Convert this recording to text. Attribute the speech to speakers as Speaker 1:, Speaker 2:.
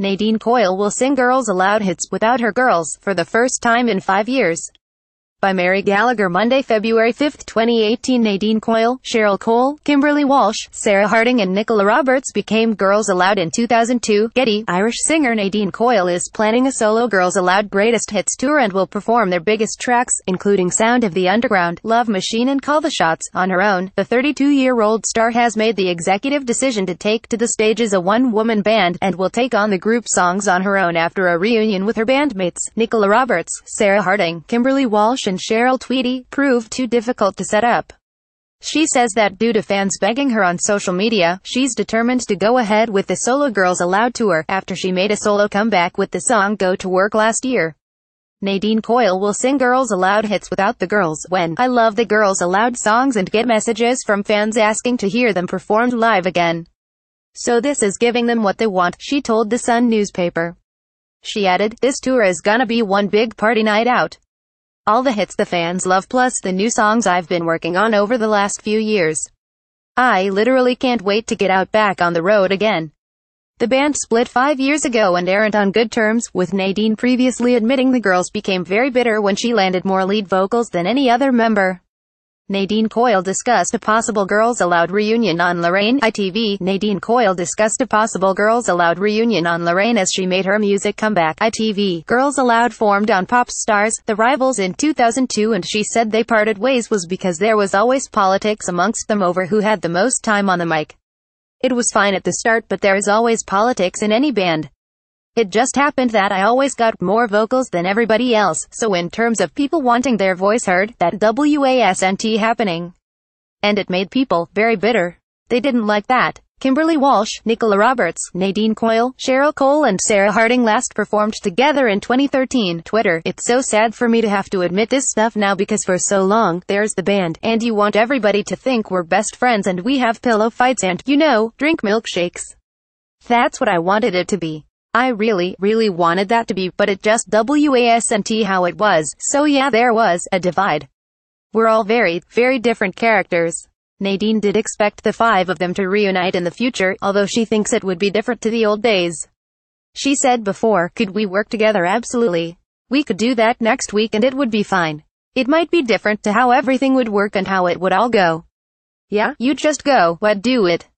Speaker 1: Nadine Coyle will sing Girls Aloud hits without her girls for the first time in five years by Mary Gallagher Monday, February 5, 2018 Nadine Coyle, Cheryl Cole, Kimberly Walsh, Sarah Harding and Nicola Roberts became Girls Aloud in 2002. Getty, Irish singer Nadine Coyle is planning a solo Girls Aloud Greatest Hits tour and will perform their biggest tracks, including Sound of the Underground, Love Machine and Call the Shots, on her own. The 32-year-old star has made the executive decision to take to the stage as a one-woman band, and will take on the group songs on her own after a reunion with her bandmates, Nicola Roberts, Sarah Harding, Kimberly Walsh and Cheryl Tweedy, proved too difficult to set up. She says that due to fans begging her on social media, she's determined to go ahead with the Solo Girls Aloud tour, after she made a solo comeback with the song Go to Work last year. Nadine Coyle will sing Girls Aloud hits without the girls when I love the Girls Aloud songs and get messages from fans asking to hear them performed live again. So this is giving them what they want, she told the Sun newspaper. She added, this tour is gonna be one big party night out all the hits the fans love plus the new songs I've been working on over the last few years. I literally can't wait to get out back on the road again. The band split five years ago and aren't on good terms, with Nadine previously admitting the girls became very bitter when she landed more lead vocals than any other member. Nadine Coyle discussed a possible Girls Aloud reunion on Lorraine ITV. Nadine Coyle discussed a possible Girls Aloud reunion on Lorraine as she made her music comeback. ITV Girls Aloud formed on Pop Stars, the rivals in 2002 and she said they parted ways was because there was always politics amongst them over who had the most time on the mic. It was fine at the start but there is always politics in any band. It just happened that I always got more vocals than everybody else, so in terms of people wanting their voice heard, that WASNT happening. And it made people very bitter. They didn't like that. Kimberly Walsh, Nicola Roberts, Nadine Coyle, Cheryl Cole and Sarah Harding last performed together in 2013. Twitter, it's so sad for me to have to admit this stuff now because for so long, there's the band, and you want everybody to think we're best friends and we have pillow fights and, you know, drink milkshakes. That's what I wanted it to be. I really, really wanted that to be, but it just wasn't how it was, so yeah there was a divide. We're all very, very different characters. Nadine did expect the five of them to reunite in the future, although she thinks it would be different to the old days. She said before, could we work together? Absolutely. We could do that next week and it would be fine. It might be different to how everything would work and how it would all go. Yeah, you just go, What do it.